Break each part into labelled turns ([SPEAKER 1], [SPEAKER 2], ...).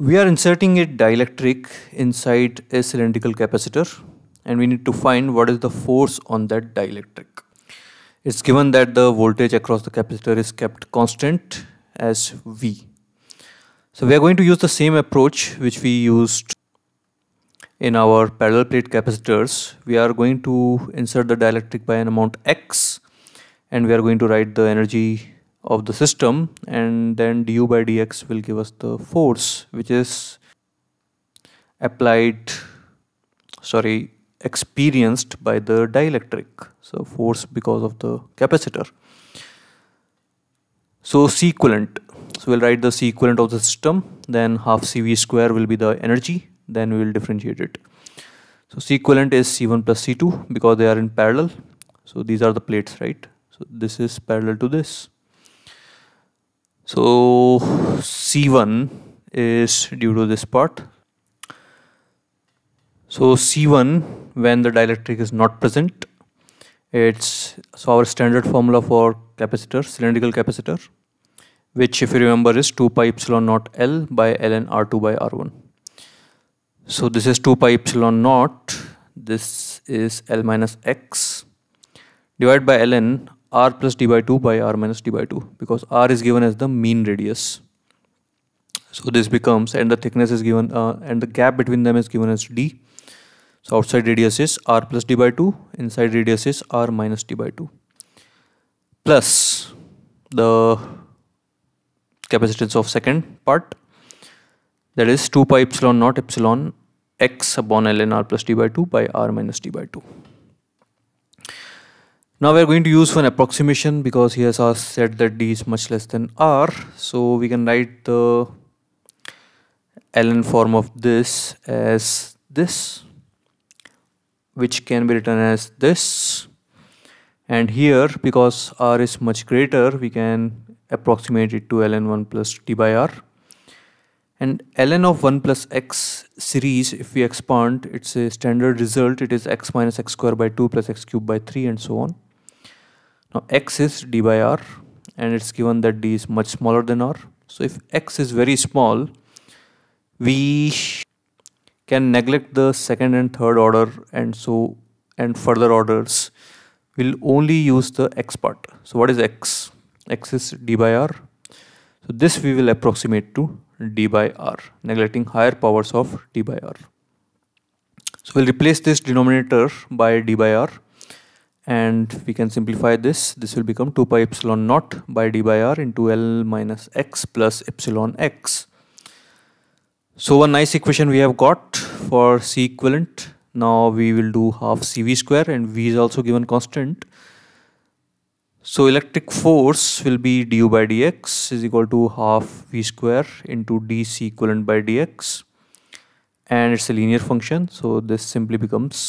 [SPEAKER 1] We are inserting a dielectric inside a cylindrical capacitor and we need to find what is the force on that dielectric. It's given that the voltage across the capacitor is kept constant as V. So we are going to use the same approach which we used in our parallel plate capacitors. We are going to insert the dielectric by an amount X and we are going to write the energy of the system and then du by dx will give us the force which is applied sorry experienced by the dielectric so force because of the capacitor so c equivalent so we'll write the c equivalent of the system then half cv square will be the energy then we will differentiate it so c equivalent is c1 plus c2 because they are in parallel so these are the plates right so this is parallel to this so C1 is due to this part so C1 when the dielectric is not present it's so our standard formula for capacitor cylindrical capacitor which if you remember is 2 pi epsilon naught L by ln R2 by R1 so this is 2 pi epsilon naught this is L minus X divided by ln r plus d by 2 by r minus d by 2 because r is given as the mean radius. So this becomes and the thickness is given uh, and the gap between them is given as d. So outside radius is r plus d by 2 inside radius is r minus d by 2 plus the capacitance of second part that is 2 pi epsilon naught epsilon x upon ln r plus d by 2 by r minus d by 2. Now we are going to use an approximation because he has said that D is much less than R. So we can write the ln form of this as this which can be written as this and here because R is much greater we can approximate it to ln 1 plus d by R and ln of 1 plus x series if we expand it's a standard result it is x minus x square by 2 plus x cube by 3 and so on now x is d by r and it's given that d is much smaller than r. So if x is very small, we can neglect the second and third order and so and further orders. We'll only use the x part. So what is x? x is d by r. So this we will approximate to d by r, neglecting higher powers of d by r. So we'll replace this denominator by d by r and we can simplify this this will become 2 pi epsilon naught by d by r into L minus x plus epsilon x so one nice equation we have got for C equivalent now we will do half CV square and V is also given constant so electric force will be du by dx is equal to half V square into dC equivalent by dx and it's a linear function so this simply becomes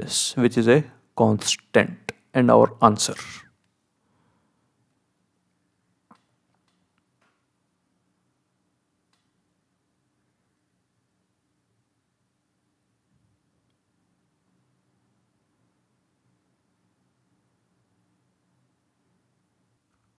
[SPEAKER 1] this which is a constant and our answer.